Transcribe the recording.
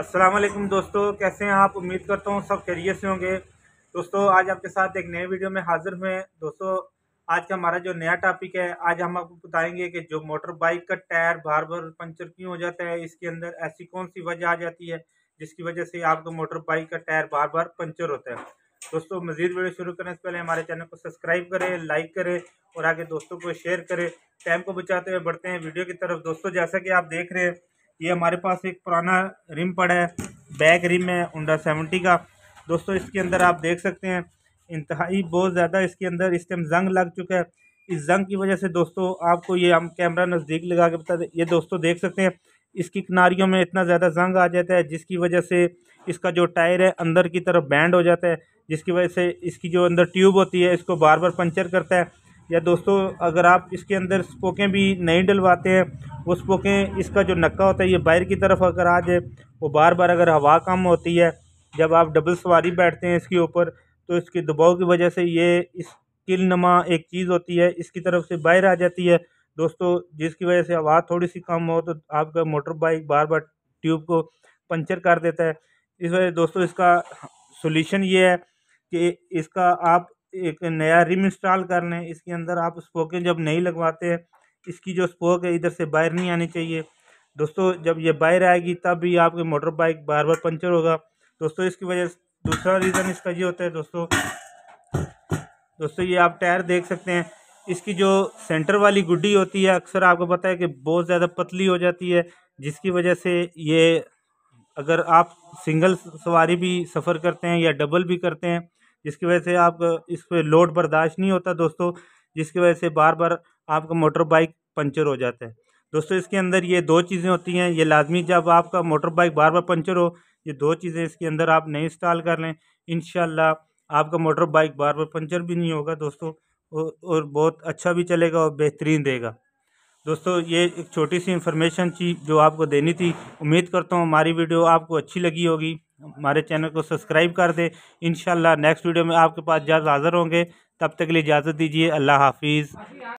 असलम दोस्तों कैसे हैं आप उम्मीद करता हूँ सब खैरियत से होंगे दोस्तों आज आपके साथ एक नए वीडियो में हाजिर हुए दोस्तों आज का हमारा जो नया टॉपिक है आज हम आपको बताएंगे कि जो मोटर बाइक का टायर बार बार पंचर क्यों हो जाता है इसके अंदर ऐसी कौन सी वजह आ जाती है जिसकी वजह से आपको मोटर बाइक का टायर बार बार पंचर होता है दोस्तों मज़ीद वीडियो शुरू करने से पहले हमारे चैनल को सब्सक्राइब करें लाइक करें और आगे दोस्तों को शेयर करें टाइम को बचाते हुए बढ़ते हैं वीडियो की तरफ दोस्तों जैसा कि आप देख रहे हैं ये हमारे पास एक पुराना रिम पड़ा है बैक रिम है उंडा सेवेंटी का दोस्तों इसके अंदर आप देख सकते हैं इंतहाई बहुत ज़्यादा इसके अंदर इस टाइम जंग लग चुका है इस जंग की वजह से दोस्तों आपको ये हम कैमरा नज़दीक लगा के बता दें ये दोस्तों देख सकते हैं इसकी किनारियों में इतना ज़्यादा जंग आ जाता है जिसकी वजह से इसका जो टायर है अंदर की तरफ बैंड हो जाता है जिसकी वजह से इसकी जो अंदर ट्यूब होती है इसको बार बार पंचर करता है या दोस्तों अगर आप इसके अंदर स्पोकें भी नहीं डलवाते हैं वो स्पोकें इसका जो नक्का होता है ये बाहर की तरफ अगर आ जाए वो बार बार अगर हवा कम होती है जब आप डबल सवारी बैठते हैं इसके ऊपर तो इसके दबाव की वजह से ये इस किल नमा एक चीज़ होती है इसकी तरफ से बाहर आ जाती है दोस्तों जिसकी वजह से आवाज़ थोड़ी सी कम हो तो आपका मोटर बाइक बार बार ट्यूब को पंचर कर देता है इस वजह दोस्तों इसका सोल्यूशन ये है कि इसका आप एक नया रिम इंस्टॉल कर लें इसके अंदर आप स्पोकें जब नहीं लगवाते हैं इसकी जो स्पोक है इधर से बाहर नहीं आनी चाहिए दोस्तों जब ये बाहर आएगी तब भी आपके मोटर बाइक बार बार पंचर होगा दोस्तों इसकी वजह दूसरा रीज़न इसका ये होता है दोस्तों दोस्तों ये आप टायर देख सकते हैं इसकी जो सेंटर वाली गुड्डी होती है अक्सर आपको पता है कि बहुत ज़्यादा पतली हो जाती है जिसकी वजह से ये अगर आप सिंगल सवारी भी सफ़र करते हैं या डबल भी करते हैं जिसकी वजह से आप इस पर लोड बर्दाश्त नहीं होता दोस्तों जिसकी वजह से बार बार आपका मोटर बाइक पंचर हो जाता है दोस्तों इसके अंदर ये दो चीज़ें होती हैं ये लाजमी जब आपका मोटर बाइक बार बार पंचर हो ये दो चीज़ें इसके अंदर आप नहीं इंस्टॉल कर लें इन आपका मोटर बाइक बार बार पंचर भी नहीं होगा दोस्तों और बहुत अच्छा भी चलेगा और बेहतरीन देगा दोस्तों ये एक छोटी सी इन्फॉर्मेशन थी जो आपको देनी थी उम्मीद करता हूँ हमारी वीडियो आपको अच्छी लगी होगी हमारे चैनल को सब्सक्राइब कर दें इन नेक्स्ट वीडियो में आपके पास जल्द हाज़िर होंगे तब तक के लिए इजाज़त दीजिए अल्लाह हाफिज़